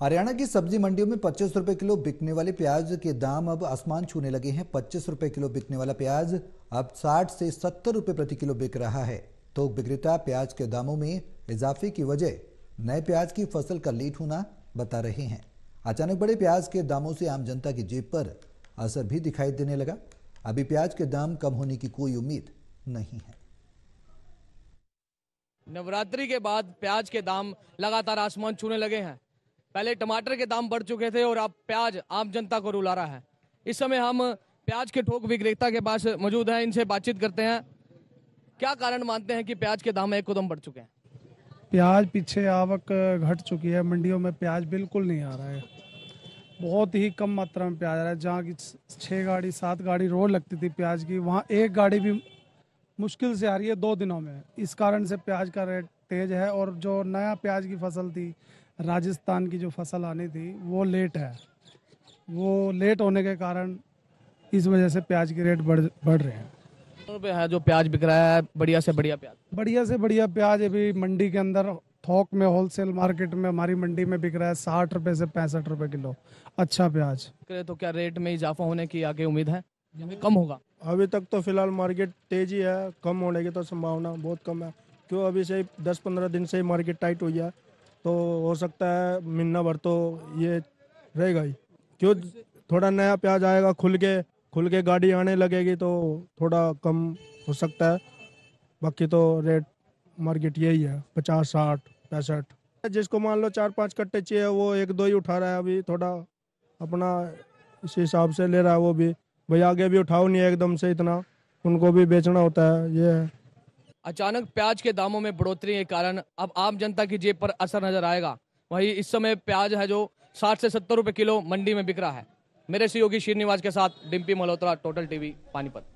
हरियाणा की सब्जी मंडियों में पच्चीस रुपए किलो बिकने वाले प्याज के दाम अब आसमान छूने लगे हैं पच्चीस रुपए किलो बिकने वाला प्याज अब साठ से सत्तर रुपए प्रति किलो बिक रहा है तो विक्रेता प्याज के दामों में इजाफे की वजह नए प्याज की फसल का लेट होना बता रहे हैं अचानक बड़े प्याज के दामों से आम जनता की जेब पर असर भी दिखाई देने लगा अभी प्याज के दाम कम होने की कोई उम्मीद नहीं है नवरात्रि के बाद प्याज के दाम लगातार आसमान छूने लगे हैं पहले टमाटर के दाम बढ़ चुके थे और अब प्याज आम जनता को रुला रहा है इस समय हम प्याज के थोक विक्रेता के पास मौजूद हैं इनसे बातचीत करते हैं क्या कारण मानते हैं कि प्याज के दाम एकदम बढ़ चुके हैं प्याज पीछे आवक घट चुकी है मंडियों में प्याज बिल्कुल नहीं आ रहा है बहुत ही कम मात्रा में प्याज आ रहा है जहाँ की छः गाड़ी सात गाड़ी रोज लगती थी प्याज की वहाँ एक गाड़ी भी मुश्किल से आ रही है दो दिनों में इस कारण से प्याज का रेट तेज है और जो नया प्याज की फसल थी राजस्थान की जो फसल आनी थी वो लेट है वो लेट होने के कारण इस वजह से प्याज के रेट बढ़ बढ़ रहे हैं तो है हाँ, जो प्याज बिक रहा है बढ़िया से बढ़िया प्याज बढ़िया से बढ़िया प्याज अभी मंडी के अंदर थोक में होलसेल मार्केट में हमारी मंडी में बिक रहा है साठ रुपए से पैंसठ रुपए किलो अच्छा प्याज तो क्या रेट में इजाफा होने की आगे उम्मीद है कम होगा अभी तक तो फिलहाल मार्केट तेजी है कम होने की तो संभावना बहुत कम है क्यों अभी से दस पंद्रह दिन से मार्केट टाइट हुई है तो हो सकता है मिन्ना भर तो ये रहेगा ही क्यों थोड़ा नया प्याज आएगा खुल के खुल के गाड़ी आने लगेगी तो थोड़ा कम हो सकता है बाकी तो रेट मार्केट यही है पचास साठ पैंसठ जिसको मान लो चार पाँच कट्टे चाहिए वो एक दो ही उठा रहा है अभी थोड़ा अपना इस हिसाब से ले रहा है वो भी भाई आगे भी उठाओ नहीं एकदम से इतना उनको भी बेचना होता है ये है अचानक प्याज के दामों में बढ़ोतरी के कारण अब आम जनता की जेब पर असर नजर आएगा वही इस समय प्याज है जो साठ से सत्तर रुपए किलो मंडी में बिक रहा है मेरे सहयोगी श्रीनिवास के साथ डिम्पी मल्होत्रा टोटल टीवी पानीपत